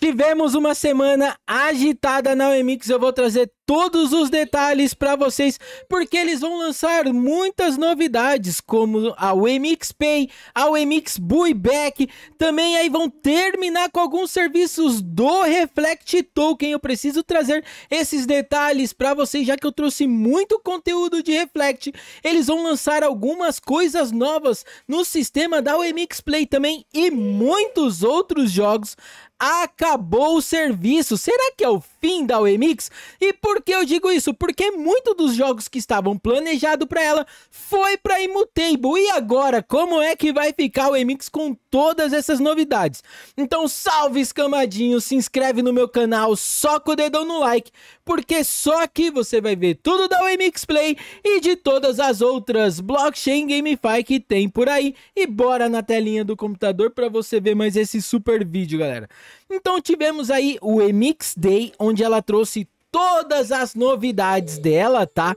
Tivemos uma semana agitada na OMX, eu vou trazer todos os detalhes para vocês, porque eles vão lançar muitas novidades, como a OMX Pay, a OMX Buyback, também aí vão terminar com alguns serviços do Reflect Token, eu preciso trazer esses detalhes para vocês, já que eu trouxe muito conteúdo de Reflect, eles vão lançar algumas coisas novas no sistema da OMX Play também e muitos outros jogos, acabou o serviço. Será que é o fim da UEMix. E por que eu digo isso? Porque muito dos jogos que estavam planejados para ela foi para Imutable. E agora, como é que vai ficar o UEMix com todas essas novidades? Então, salve escamadinho, se inscreve no meu canal, soca o dedão no like, porque só aqui você vai ver tudo da UEMix Play e de todas as outras blockchain GameFi que tem por aí. E bora na telinha do computador para você ver mais esse super vídeo, galera. Então tivemos aí o Emix Day, onde onde ela trouxe todas as novidades dela, tá?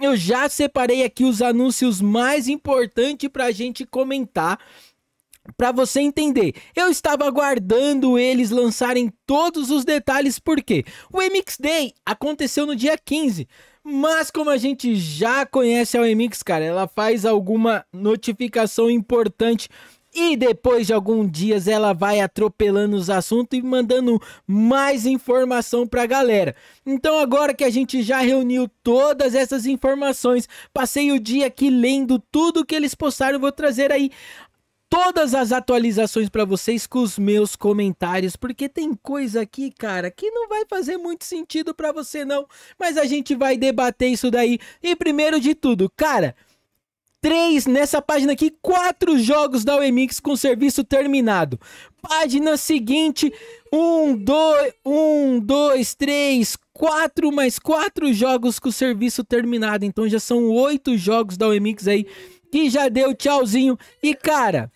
Eu já separei aqui os anúncios mais importantes para a gente comentar para você entender, eu estava aguardando eles lançarem todos os detalhes porque o MX Day aconteceu no dia 15, mas como a gente já conhece a MX, cara, ela faz alguma notificação importante e depois de alguns dias ela vai atropelando os assuntos e mandando mais informação para a galera. Então agora que a gente já reuniu todas essas informações, passei o dia aqui lendo tudo que eles postaram, vou trazer aí todas as atualizações para vocês com os meus comentários, porque tem coisa aqui, cara, que não vai fazer muito sentido para você não, mas a gente vai debater isso daí. E primeiro de tudo, cara, 3 nessa página aqui, 4 jogos da UEMix com serviço terminado. Página seguinte, 1, 2, 1, 2, 3, 4 mais 4 jogos com serviço terminado. Então já são 8 jogos da UEMix aí que já deu tchauzinho. E cara,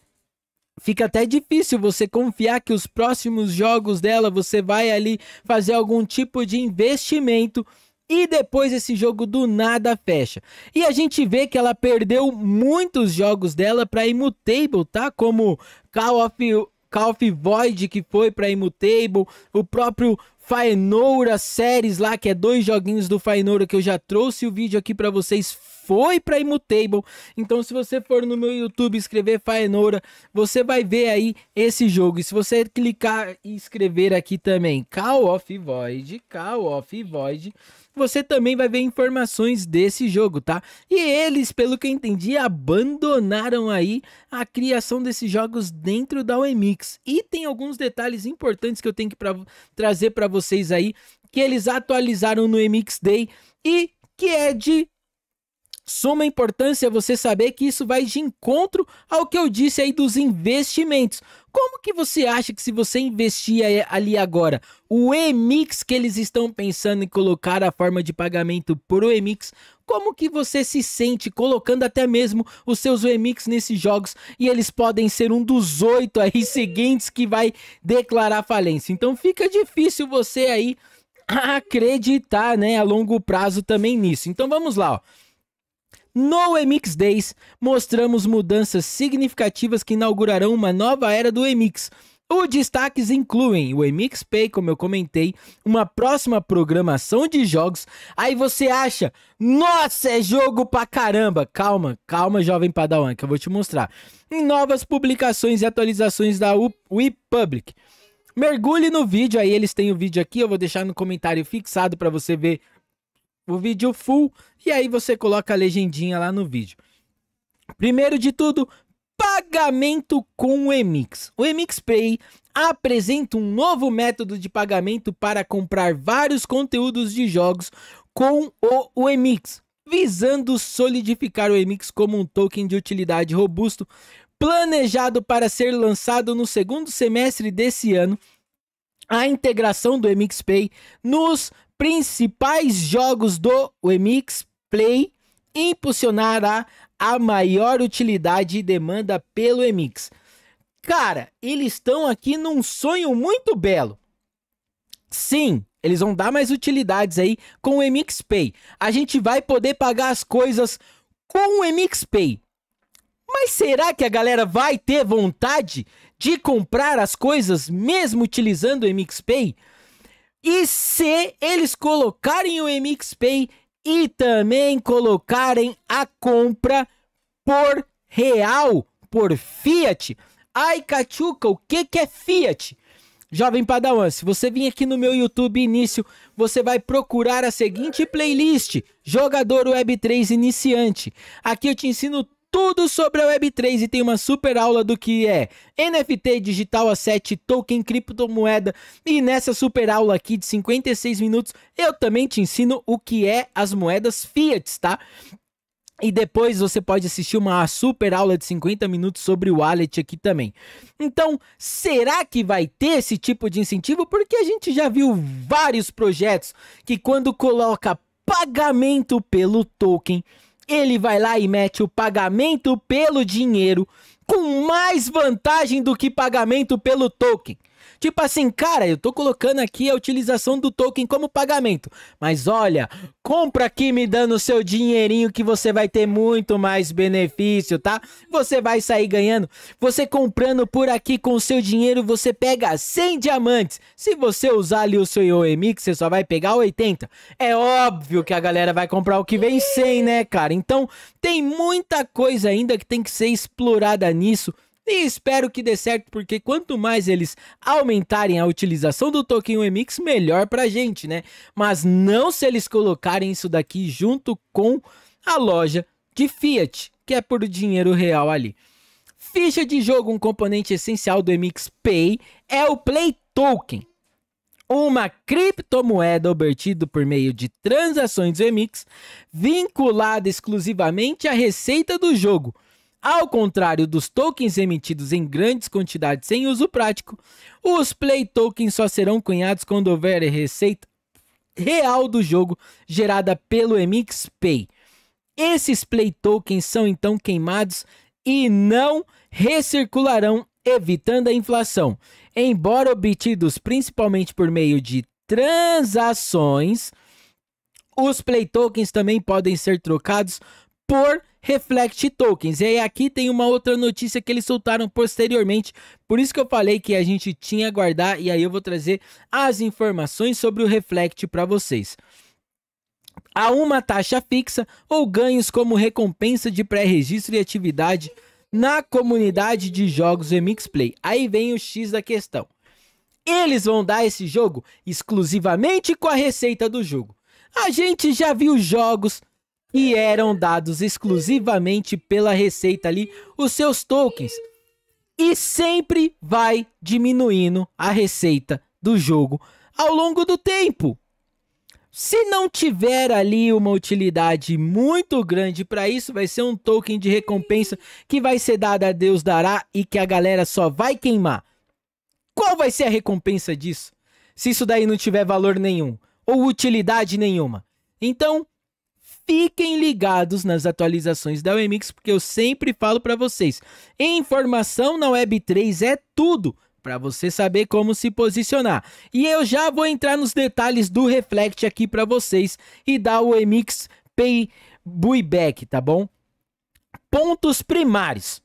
fica até difícil você confiar que os próximos jogos dela você vai ali fazer algum tipo de investimento e depois esse jogo do nada fecha. E a gente vê que ela perdeu muitos jogos dela para Immutable, tá? Como Call of, Call of Void que foi para Immutable, o próprio Faenoura séries lá, que é dois joguinhos do Faenoura que eu já trouxe o vídeo aqui para vocês, foi para Immutable. Então se você for no meu YouTube escrever Faenoura, você vai ver aí esse jogo. E se você clicar e escrever aqui também Call of Void, Call of Void, você também vai ver informações desse jogo, tá? E eles, pelo que eu entendi, abandonaram aí a criação desses jogos dentro da OMX. E tem alguns detalhes importantes que eu tenho que pra, trazer para vocês aí, que eles atualizaram no emix Day e que é de suma importância você saber que isso vai de encontro ao que eu disse aí dos investimentos. Como que você acha que se você investir ali agora, o Emix que eles estão pensando em colocar a forma de pagamento pro Emix, como que você se sente colocando até mesmo os seus Emix nesses jogos e eles podem ser um dos oito aí seguintes que vai declarar falência. Então fica difícil você aí acreditar, né, a longo prazo também nisso. Então vamos lá, ó. No Emix Days, mostramos mudanças significativas que inaugurarão uma nova era do Emix. Os destaques incluem o Emix Pay, como eu comentei, uma próxima programação de jogos. Aí você acha, nossa, é jogo pra caramba! Calma, calma, jovem padawan, que eu vou te mostrar. Em novas publicações e atualizações da WePublic. Mergulhe no vídeo, aí eles têm o vídeo aqui, eu vou deixar no comentário fixado para você ver o vídeo full e aí você coloca a legendinha lá no vídeo. Primeiro de tudo, pagamento com o Emix. O Emix Pay apresenta um novo método de pagamento para comprar vários conteúdos de jogos com o Emix, visando solidificar o Emix como um token de utilidade robusto planejado para ser lançado no segundo semestre desse ano. A integração do emix pay nos principais jogos do Wemix Play impulsionará a maior utilidade e demanda pelo Emix. Cara, eles estão aqui num sonho muito belo. Sim, eles vão dar mais utilidades aí com o Emix Pay. A gente vai poder pagar as coisas com o Emix Pay. Mas será que a galera vai ter vontade de comprar as coisas mesmo utilizando o Emix Pay? E se eles colocarem o MX Pay e também colocarem a compra por real, por Fiat. Ai, Cachuca, o que, que é Fiat? Jovem Padawan, se você vir aqui no meu YouTube início, você vai procurar a seguinte playlist: Jogador Web 3 Iniciante. Aqui eu te ensino tudo sobre a Web3 e tem uma super aula do que é NFT, digital asset, token, criptomoeda. E nessa super aula aqui de 56 minutos, eu também te ensino o que é as moedas fiat, tá? E depois você pode assistir uma super aula de 50 minutos sobre o wallet aqui também. Então, será que vai ter esse tipo de incentivo? Porque a gente já viu vários projetos que quando coloca pagamento pelo token, ele vai lá e mete o pagamento pelo dinheiro com mais vantagem do que pagamento pelo token. Tipo assim, cara, eu tô colocando aqui a utilização do token como pagamento. Mas olha, compra aqui me dando seu dinheirinho que você vai ter muito mais benefício, tá? Você vai sair ganhando. Você comprando por aqui com o seu dinheiro, você pega 100 diamantes. Se você usar ali o seu IOMI, que você só vai pegar 80. É óbvio que a galera vai comprar o que vem 100, né, cara? Então, tem muita coisa ainda que tem que ser explorada nisso. E espero que dê certo, porque quanto mais eles aumentarem a utilização do token UMX, melhor pra gente, né? Mas não se eles colocarem isso daqui junto com a loja de Fiat, que é por dinheiro real ali. Ficha de jogo, um componente essencial do MX Pay, é o Play Token, uma criptomoeda obtida por meio de transações do MX vinculada exclusivamente à receita do jogo ao contrário dos tokens emitidos em grandes quantidades sem uso prático, os play tokens só serão cunhados quando houver receita real do jogo gerada pelo MX Pay. Esses play tokens são então queimados e não recircularão, evitando a inflação. Embora obtidos principalmente por meio de transações, os play tokens também podem ser trocados por Reflect Tokens. E aí aqui tem uma outra notícia que eles soltaram posteriormente, por isso que eu falei que a gente tinha a guardar e aí eu vou trazer as informações sobre o Reflect para vocês a uma taxa fixa ou ganhos como recompensa de pré-registro e atividade na comunidade de jogos MX Play. Aí vem o X da questão. Eles vão dar esse jogo exclusivamente com a receita do jogo. A gente já viu jogos e eram dados exclusivamente pela Receita ali os seus tokens. E sempre vai diminuindo a receita do jogo ao longo do tempo. Se não tiver ali uma utilidade muito grande para isso, vai ser um token de recompensa que vai ser dado a Deus dará e que a galera só vai queimar. Qual vai ser a recompensa disso? Se isso daí não tiver valor nenhum ou utilidade nenhuma. Então, Fiquem ligados nas atualizações da Wemix, porque eu sempre falo para vocês. Informação na Web3 é tudo para você saber como se posicionar. E eu já vou entrar nos detalhes do Reflect aqui para vocês e dar o Emix Pay Buyback, tá bom? Pontos primários.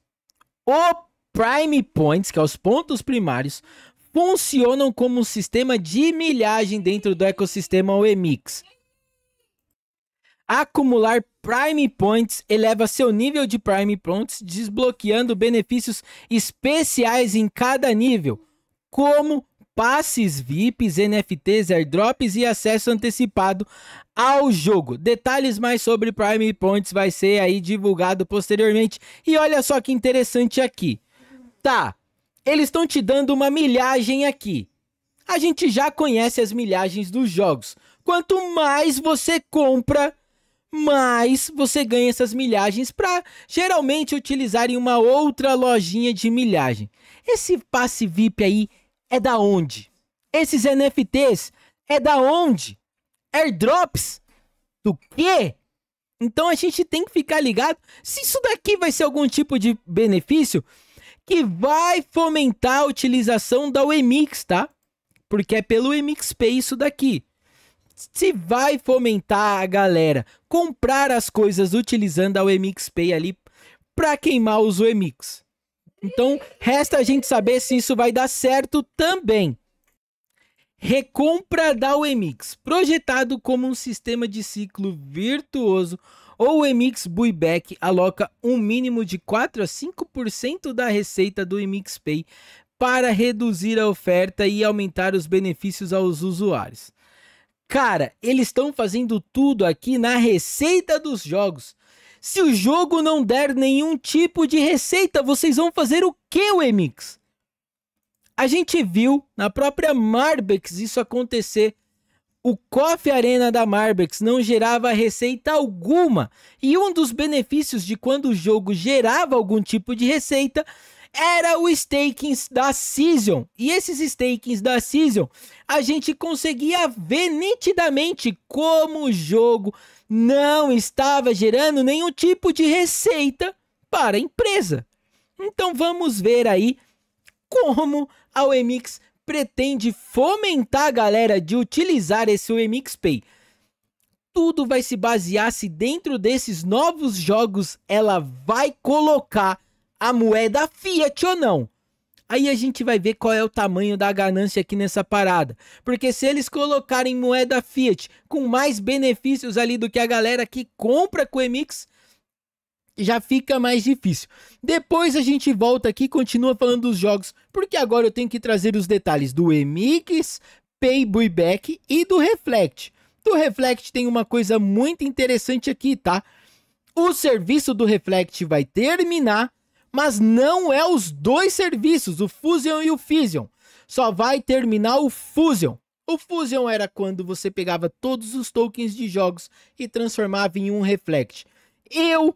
O Prime Points, que é os pontos primários, funcionam como um sistema de milhagem dentro do ecossistema OEMIX. Acumular Prime Points eleva seu nível de Prime Points, desbloqueando benefícios especiais em cada nível, como passes VIPs, NFTs, airdrops e acesso antecipado ao jogo. Detalhes mais sobre Prime Points vai ser aí divulgado posteriormente. E olha só que interessante aqui. Tá, eles estão te dando uma milhagem aqui. A gente já conhece as milhagens dos jogos. Quanto mais você compra, mas você ganha essas milhagens para geralmente utilizar em uma outra lojinha de milhagem. Esse passe VIP aí é da onde? Esses NFTs é da onde? Airdrops? Do quê? Então a gente tem que ficar ligado se isso daqui vai ser algum tipo de benefício que vai fomentar a utilização da Wemix, tá? Porque é pelo Wemix Pay isso daqui se vai fomentar a galera comprar as coisas utilizando a UEMIX Pay ali para queimar os EMX. Então, resta a gente saber se isso vai dar certo também. Recompra da UEMIX, projetado como um sistema de ciclo virtuoso, o EMX Buyback aloca um mínimo de 4 a 5% da receita do EMX Pay para reduzir a oferta e aumentar os benefícios aos usuários. Cara, eles estão fazendo tudo aqui na receita dos jogos. Se o jogo não der nenhum tipo de receita, vocês vão fazer o que, Emix? A gente viu na própria Marbex isso acontecer. O Coffee Arena da Marbex não gerava receita alguma. E um dos benefícios de quando o jogo gerava algum tipo de receita era o stakings da Season. E esses stakings da Season, a gente conseguia ver nitidamente como o jogo não estava gerando nenhum tipo de receita para a empresa. Então vamos ver aí como a UEMIX pretende fomentar a galera de utilizar esse UEMIX Pay tudo vai se basear se dentro desses novos jogos ela vai colocar a moeda Fiat ou não. Aí a gente vai ver qual é o tamanho da ganância aqui nessa parada. Porque se eles colocarem moeda Fiat com mais benefícios ali do que a galera que compra com o Emix, já fica mais difícil. Depois a gente volta aqui e continua falando dos jogos, porque agora eu tenho que trazer os detalhes do Emix, Pay Buyback e do Reflect. Do Reflect tem uma coisa muito interessante aqui, tá? O serviço do Reflect vai terminar mas não é os dois serviços, o Fusion e o Fission. Só vai terminar o Fusion. O Fusion era quando você pegava todos os tokens de jogos e transformava em um Reflect. Eu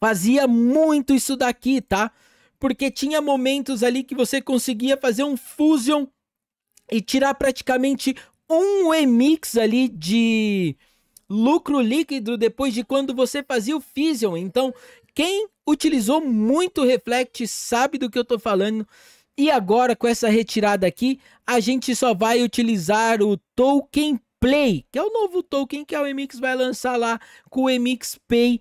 fazia muito isso daqui, tá? Porque tinha momentos ali que você conseguia fazer um Fusion e tirar praticamente um emix ali de lucro líquido depois de quando você fazia o Fission. Então, quem utilizou muito Reflect sabe do que eu estou falando. E agora, com essa retirada aqui, a gente só vai utilizar o Token Play, que é o novo token que a Emix vai lançar lá com o Emix Pay.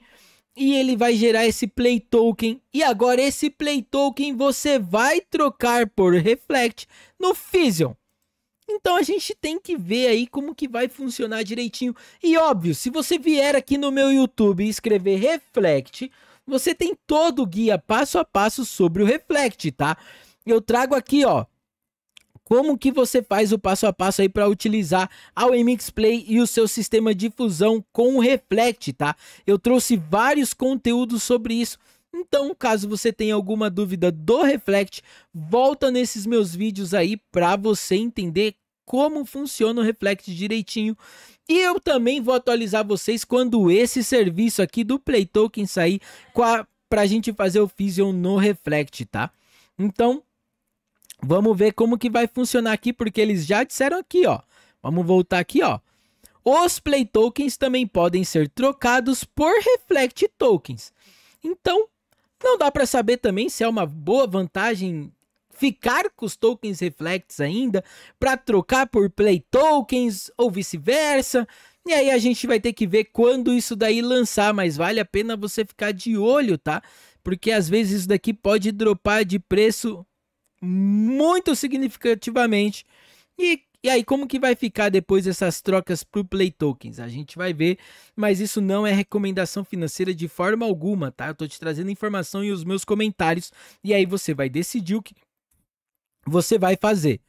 E ele vai gerar esse Play Token. E agora, esse Play Token você vai trocar por Reflect no Fission. Então a gente tem que ver aí como que vai funcionar direitinho. E óbvio, se você vier aqui no meu YouTube e escrever Reflect, você tem todo o guia passo a passo sobre o Reflect, tá? Eu trago aqui, ó, como que você faz o passo a passo aí para utilizar a Wemix Play e o seu sistema de fusão com o Reflect, tá? Eu trouxe vários conteúdos sobre isso. Então, caso você tenha alguma dúvida do Reflect, volta nesses meus vídeos aí para você entender como funciona o Reflect direitinho. E eu também vou atualizar vocês quando esse serviço aqui do Play Token sair a, pra gente fazer o Fission no Reflect, tá? Então, vamos ver como que vai funcionar aqui, porque eles já disseram aqui, ó. Vamos voltar aqui, ó. Os Play Tokens também podem ser trocados por Reflect Tokens. Então, não dá para saber também se é uma boa vantagem ficar com os tokens Reflects ainda para trocar por Play Tokens ou vice-versa. E aí a gente vai ter que ver quando isso daí lançar, mas vale a pena você ficar de olho, tá? Porque às vezes isso daqui pode dropar de preço muito significativamente. E, e aí como que vai ficar depois essas trocas para Play Tokens? A gente vai ver, mas isso não é recomendação financeira de forma alguma, tá? Eu tô te trazendo informação e os meus comentários e aí você vai decidir o que você vai fazer.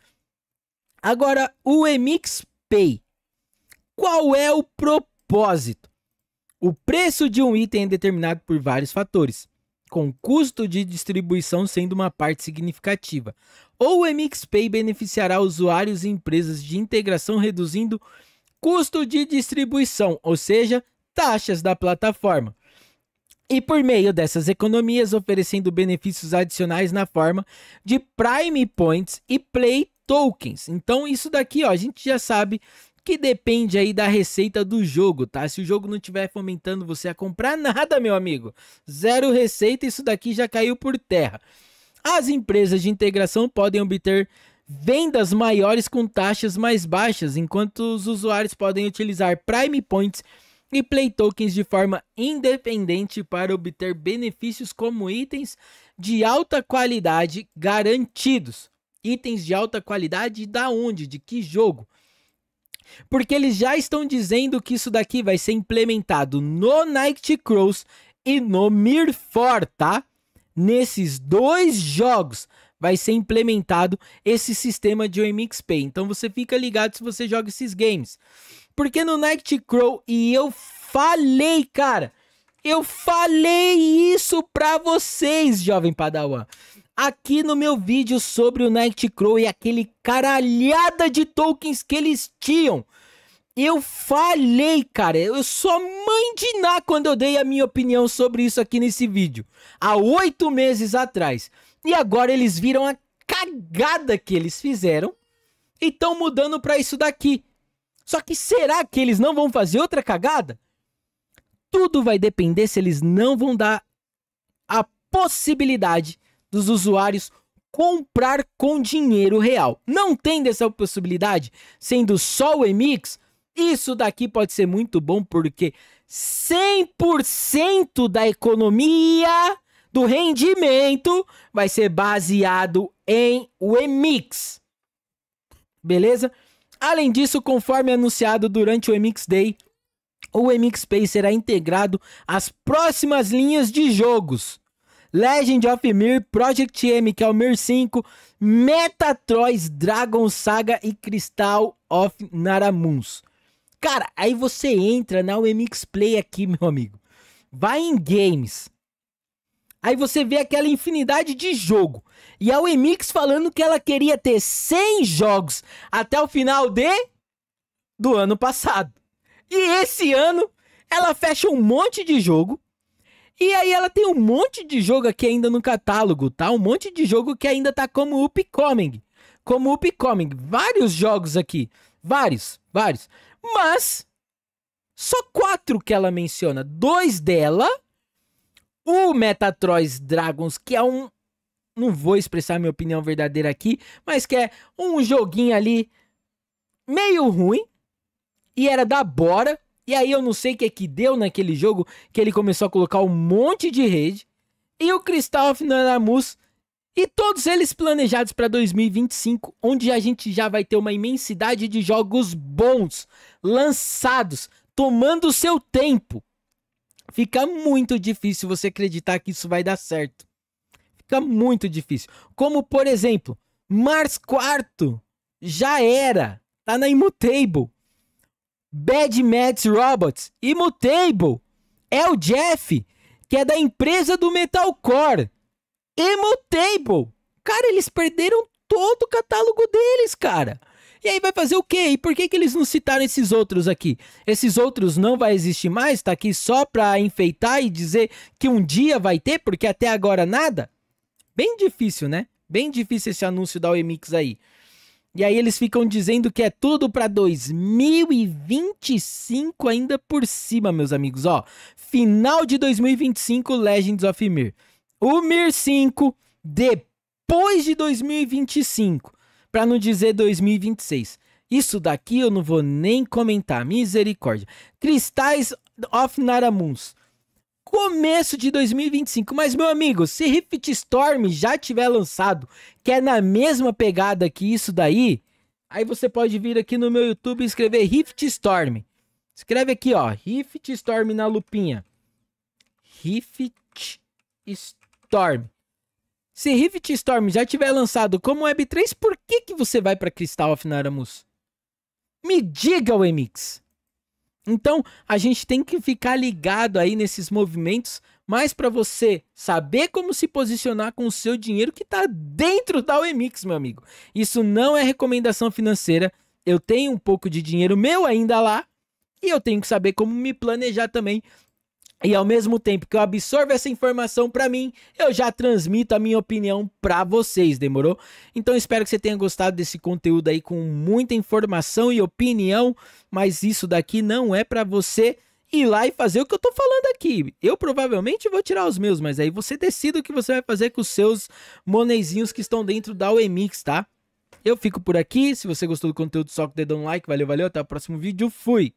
Agora, o Emix Pay. Qual é o propósito? O preço de um item é determinado por vários fatores, com custo de distribuição sendo uma parte significativa. Ou o Emix Pay beneficiará usuários e empresas de integração reduzindo custo de distribuição, ou seja, taxas da plataforma e por meio dessas economias oferecendo benefícios adicionais na forma de Prime Points e Play Tokens. Então isso daqui, ó, a gente já sabe que depende aí da receita do jogo, tá? Se o jogo não estiver fomentando você a comprar nada, meu amigo, zero receita, isso daqui já caiu por terra. As empresas de integração podem obter vendas maiores com taxas mais baixas, enquanto os usuários podem utilizar Prime Points e Play Tokens de forma independente para obter benefícios como itens de alta qualidade garantidos. Itens de alta qualidade da onde? De que jogo? Porque eles já estão dizendo que isso daqui vai ser implementado no Night Crows e no Mirfor, tá? Nesses dois jogos vai ser implementado esse sistema de OMX Pay. Então você fica ligado se você joga esses games. Porque no Nightcrow, e eu falei, cara, eu falei isso pra vocês, jovem padawan. Aqui no meu vídeo sobre o Nightcrow e aquele caralhada de tokens que eles tinham. Eu falei, cara, eu só Ná quando eu dei a minha opinião sobre isso aqui nesse vídeo. Há oito meses atrás. E agora eles viram a cagada que eles fizeram e estão mudando para isso daqui. Só que será que eles não vão fazer outra cagada? Tudo vai depender se eles não vão dar a possibilidade dos usuários comprar com dinheiro real. Não tem essa possibilidade, sendo só o Emix, isso daqui pode ser muito bom porque 100% da economia do rendimento vai ser baseado em o Emix. Beleza? Além disso, conforme anunciado durante o MX Day, o MX Pay será integrado às próximas linhas de jogos. Legend of Mir, Project M, que é o Mir 5, Metatroids, Dragon Saga e Crystal of Naramuns. Cara, aí você entra na UMX Play aqui, meu amigo. Vai em Games. Aí você vê aquela infinidade de jogo. E a Wemix falando que ela queria ter 100 jogos até o final de... do ano passado. E esse ano ela fecha um monte de jogo. E aí ela tem um monte de jogo aqui ainda no catálogo, tá? Um monte de jogo que ainda tá como upcoming. Como upcoming. Vários jogos aqui. Vários, vários. Mas só quatro que ela menciona. Dois dela, o Metatroz Dragons, que é um não vou expressar minha opinião verdadeira aqui, mas que é um joguinho ali meio ruim e era da Bora. E aí eu não sei o que é que deu naquele jogo que ele começou a colocar um monte de rede e o Christoph Nanamus e todos eles planejados para 2025, onde a gente já vai ter uma imensidade de jogos bons lançados, tomando o seu tempo. Fica muito difícil você acreditar que isso vai dar certo. Fica muito difícil. Como, por exemplo, Mars Quarto já era. Tá na Immutable. Bad Mads Robots. Immutable. É o Jeff, que é da empresa do Metalcore. Immutable. Cara, eles perderam todo o catálogo deles, cara. E aí vai fazer o quê? E por que, que eles não citaram esses outros aqui? Esses outros não vai existir mais? Tá aqui só pra enfeitar e dizer que um dia vai ter, porque até agora nada? Bem difícil, né? Bem difícil esse anúncio da OEMix aí. E aí eles ficam dizendo que é tudo para 2025 ainda por cima, meus amigos. Ó, final de 2025 Legends of Mir. O Mir 5 depois de 2025, para não dizer 2026. Isso daqui eu não vou nem comentar, misericórdia. Cristais of Naramuns começo de 2025. Mas, meu amigo, se Rift Storm já tiver lançado, que é na mesma pegada que isso daí, aí você pode vir aqui no meu YouTube e escrever Rift Storm. Escreve aqui, ó, Rift Storm na lupinha. Rift Storm. Se Rift Storm já tiver lançado como Web3, por que, que você vai para Crystal of Naramus? Me diga, Wemix. Então, a gente tem que ficar ligado aí nesses movimentos, mas para você saber como se posicionar com o seu dinheiro que está dentro da OMX, meu amigo. Isso não é recomendação financeira. Eu tenho um pouco de dinheiro meu ainda lá e eu tenho que saber como me planejar também e ao mesmo tempo que eu absorvo essa informação para mim, eu já transmito a minha opinião para vocês, demorou? Então espero que você tenha gostado desse conteúdo aí com muita informação e opinião, mas isso daqui não é para você ir lá e fazer o que eu tô falando aqui. Eu provavelmente vou tirar os meus, mas aí você decide o que você vai fazer com os seus monezinhos que estão dentro da UEMIX, tá? Eu fico por aqui. Se você gostou do conteúdo, só com o dedão no like. Valeu, valeu. Até o próximo vídeo. Fui!